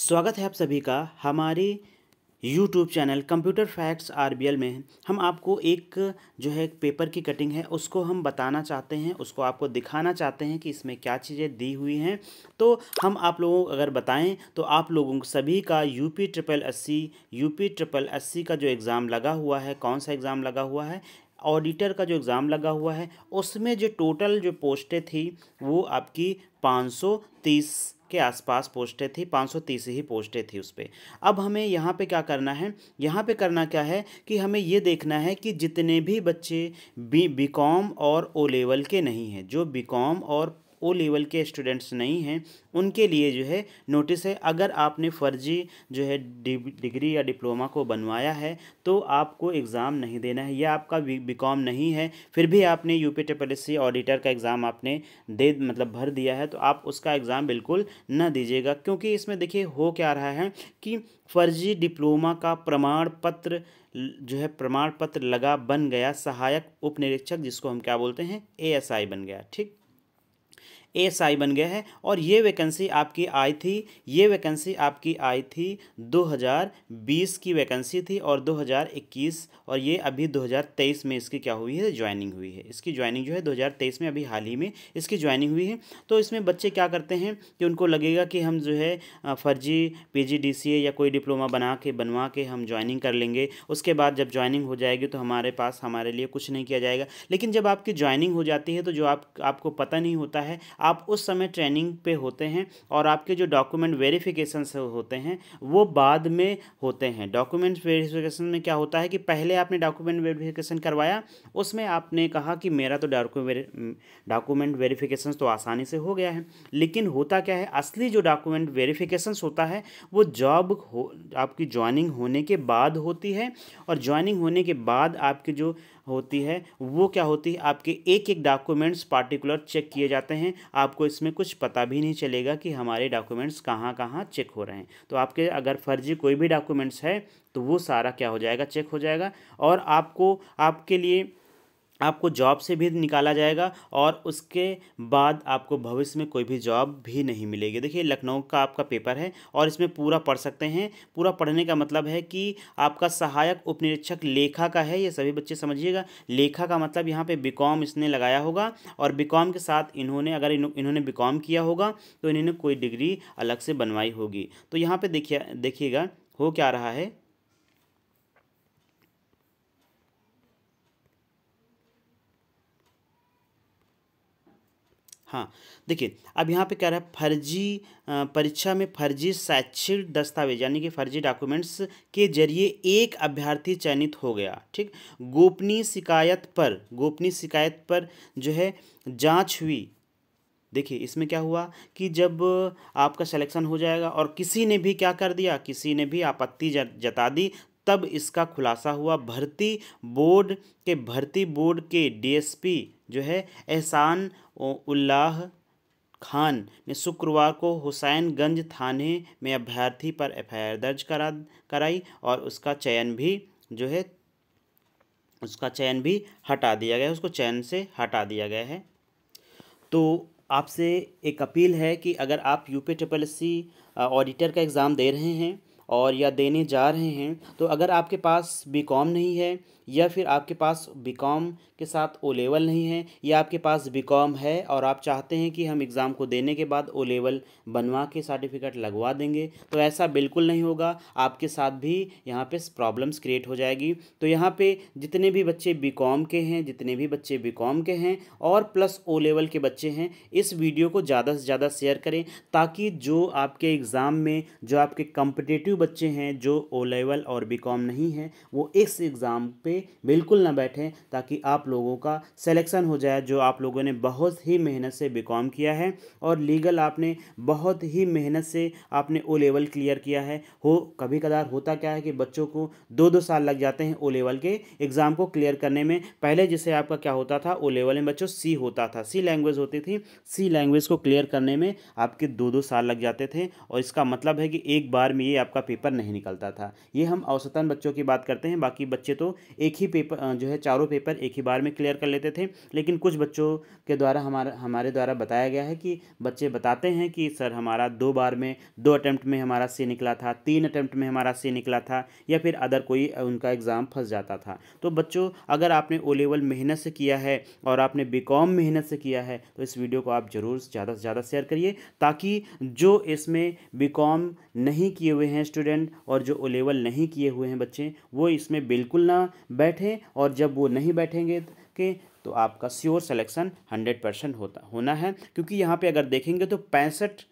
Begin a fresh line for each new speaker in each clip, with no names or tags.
स्वागत है आप सभी का हमारे YouTube channel computer facts R में हम आपको एक जो है पेपर की कटिंग है उसको हम बताना चाहते हैं उसको आपको दिखाना चाहते हैं कि इसमें क्या चीज़ें दी हुई हैं तो हम आप लोगों को अगर बताएं तो आप लोगों को सभी का यूपी ट्रिपल अस्सी यूपी ट्रिपल अस्सी का जो एग्ज़ाम लगा हुआ है कौन सा एग्ज़ाम लगा हुआ है ऑडिटर का जो एग्ज़ाम लगा हुआ है उसमें जो टोटल जो पोस्टें थी वो आपकी पाँच सौ तीस के आसपास पोस्टें थी 530 ही पोस्टें थी उस पर अब हमें यहाँ पे क्या करना है यहाँ पे करना क्या है कि हमें ये देखना है कि जितने भी बच्चे बी बी कॉम और ओ लेवल के नहीं हैं जो बी कॉम और ओ लेवल के स्टूडेंट्स नहीं हैं उनके लिए जो है नोटिस है अगर आपने फर्जी जो है डिग्री या डिप्लोमा को बनवाया है तो आपको एग्ज़ाम नहीं देना है या आपका बीकॉम नहीं है फिर भी आपने यू पी ऑडिटर का एग्ज़ाम आपने दे मतलब भर दिया है तो आप उसका एग्ज़ाम बिल्कुल ना दीजिएगा क्योंकि इसमें देखिए हो क्या रहा है कि फर्जी डिप्लोमा का प्रमाण पत्र जो है प्रमाण पत्र लगा बन गया सहायक उपनिरीक्षक जिसको हम क्या बोलते हैं एएसआई बन गया ठीक एसआई बन गया है और ये वैकेंसी आपकी आई थी ये वैकेंसी आपकी आई थी 2020 की वैकेंसी थी और 2021 और ये अभी 2023 में इसकी क्या हुई है ज्वाइनिंग हुई है इसकी ज्वाइनिंग जो है 2023 में अभी हाल ही में इसकी ज्वाइनिंग हुई है तो इसमें बच्चे क्या करते हैं कि उनको लगेगा कि हम जो है फर्जी पी या कोई डिप्लोमा बना के बनवा के हम ज्वाइनिंग कर लेंगे उसके बाद जब ज्वाइनिंग हो जाएगी तो हमारे पास हमारे लिए कुछ नहीं किया जाएगा लेकिन जब आपकी ज्वाइनिंग हो जाती है तो जो आप आपको पता नहीं होता है आप उस समय ट्रेनिंग पे होते हैं और आपके जो डॉक्यूमेंट वेरिफिकेशन होते हैं वो बाद में होते हैं डॉक्यूमेंट वेरिफिकेशन में क्या होता है कि पहले आपने डॉक्यूमेंट वेरिफिकेशन करवाया उसमें आपने कहा कि मेरा तो डॉक्यूमेंट वेरीफिकेशन तो आसानी से हो गया है लेकिन होता क्या है असली जो डॉक्यूमेंट वेरीफिकेशन होता है वो जॉब हो आपकी ज्वाइनिंग होने के बाद होती है और ज्वाइनिंग होने के बाद आपकी जो होती है वो क्या होती है आपके एक एक डॉक्यूमेंट्स पार्टिकुलर चेक किए जाते हैं आपको इसमें कुछ पता भी नहीं चलेगा कि हमारे डॉक्यूमेंट्स कहाँ कहाँ चेक हो रहे हैं तो आपके अगर फर्जी कोई भी डॉक्यूमेंट्स है तो वो सारा क्या हो जाएगा चेक हो जाएगा और आपको आपके लिए आपको जॉब से भी निकाला जाएगा और उसके बाद आपको भविष्य में कोई भी जॉब भी नहीं मिलेगी देखिए लखनऊ का आपका पेपर है और इसमें पूरा पढ़ सकते हैं पूरा पढ़ने का मतलब है कि आपका सहायक उपनिरीक्षक लेखा का है ये सभी बच्चे समझिएगा लेखा का मतलब यहाँ पे बीकॉम इसने लगाया होगा और बीकॉम के साथ इन्होंने अगर इन्होंने बी किया होगा तो इन्होंने कोई डिग्री अलग से बनवाई होगी तो यहाँ पर देखिए देखिएगा हो क्या रहा है हाँ देखिए अब यहाँ पे कह रहा है फर्जी परीक्षा में फर्जी शैक्षिक दस्तावेज यानी कि फर्जी डॉक्यूमेंट्स के जरिए एक अभ्यर्थी चयनित हो गया ठीक गोपनीय शिकायत पर गोपनीय शिकायत पर जो है जांच हुई देखिए इसमें क्या हुआ कि जब आपका सिलेक्शन हो जाएगा और किसी ने भी क्या कर दिया किसी ने भी आपत्ति जता दी तब इसका खुलासा हुआ भर्ती बोर्ड के भर्ती बोर्ड के डीएसपी जो है एहसान उल्लाह खान ने शुक्रवार को हुसैनगंज थाने में अभ्यर्थी पर एफआईआर दर्ज करा कराई और उसका चयन भी जो है उसका चयन भी हटा दिया गया उसको चयन से हटा दिया गया है तो आपसे एक अपील है कि अगर आप U P triple C auditor का एग्ज़ाम दे रहे हैं और या देने जा रहे हैं तो अगर आपके पास बी कॉम नहीं है या फिर आपके पास बी कॉम के साथ ओ लेवल नहीं है या आपके पास बी कॉम है और आप चाहते हैं कि हम एग्ज़ाम को देने के बाद ओ लेवल बनवा के सर्टिफिकेट लगवा देंगे तो ऐसा बिल्कुल नहीं होगा आपके साथ भी यहाँ पे प्रॉब्लम्स क्रिएट हो जाएगी तो यहाँ पे जितने भी बच्चे बी कॉम के हैं जितने भी बच्चे बी कॉम के हैं और प्लस ओ लेवल के बच्चे हैं इस वीडियो को ज़्यादा से ज़्यादा शेयर करें ताकि जो आपके एग्ज़ाम में जो आपके कॉम्पिटेटिव नेगेटिव बच्चे हैं जो ओ लेवल और बी कॉम नहीं है वो इस एग्ज़ाम पे बिल्कुल ना बैठें ताकि आप लोगों का सिलेक्शन हो जाए जो आप लोगों ने बहुत ही मेहनत से बी कॉम किया है और लीगल आपने बहुत ही मेहनत से आपने ओ लेवल क्लियर किया है हो कभी कदार होता क्या है कि बच्चों को दो दो साल लग जाते हैं ओ लेवल के एग्ज़ाम को क्लियर करने में पहले जैसे आपका क्या होता था ओ लेवल में बच्चों सी होता था सी लैंग्वेज होती थी सी लैंग्वेज को क्लियर करने में आपके दो दो साल लग जाते थे और इसका मतलब है कि एक बार में ये आपका पेपर नहीं निकलता था ये हम औसतन बच्चों की बात करते हैं बाकी बच्चे तो एक ही पेपर जो है चारों पेपर एक ही बार में क्लियर कर लेते थे लेकिन कुछ बच्चों के द्वारा हमारा हमारे द्वारा बताया गया है कि बच्चे बताते हैं कि सर हमारा दो बार में दो अटैम्प्ट में हमारा सी निकला था तीन अटैम्प्ट में हमारा सी निकला था या फिर अदर कोई उनका एग्ज़ाम फंस जाता था तो बच्चों अगर आपने ओ लेवल मेहनत से किया है और आपने बी मेहनत से किया है तो इस वीडियो को आप ज़रूर ज़्यादा से ज़्यादा शेयर करिए ताकि जो इसमें बी नहीं किए हुए हैं स्टूडेंट और जो ओ लेवल नहीं किए हुए हैं बच्चे वो इसमें बिल्कुल ना बैठें और जब वो नहीं बैठेंगे के तो आपका श्योर सिलेक्शन हंड्रेड परसेंट होता होना है क्योंकि यहाँ पे अगर देखेंगे तो पैंसठ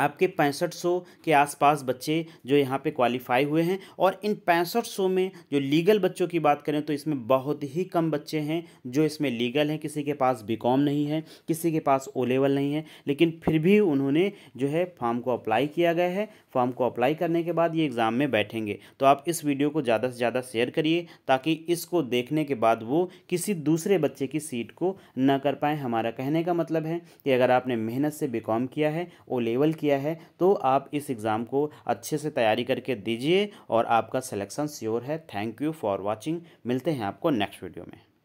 आपके पैंसठ सौ के आसपास बच्चे जो यहाँ पे क्वालिफाई हुए हैं और इन पैंसठ सौ में जो लीगल बच्चों की बात करें तो इसमें बहुत ही कम बच्चे हैं जो इसमें लीगल हैं किसी के पास बी कॉम नहीं है किसी के पास ओ लेवल नहीं है लेकिन फिर भी उन्होंने जो है फॉर्म को अप्लाई किया गया है फॉर्म को अप्लाई करने के बाद ये एग्ज़ाम में बैठेंगे तो आप इस वीडियो को ज़्यादा से ज़्यादा शेयर करिए ताकि इसको देखने के बाद वो किसी दूसरे बच्चे की सीट को ना कर पाएँ हमारा कहने का मतलब है कि अगर आपने मेहनत से बी किया है ओ लेवल किया किया है तो आप इस एग्ज़ाम को अच्छे से तैयारी करके दीजिए और आपका सिलेक्शन श्योर है थैंक यू फॉर वॉचिंग मिलते हैं आपको नेक्स्ट वीडियो में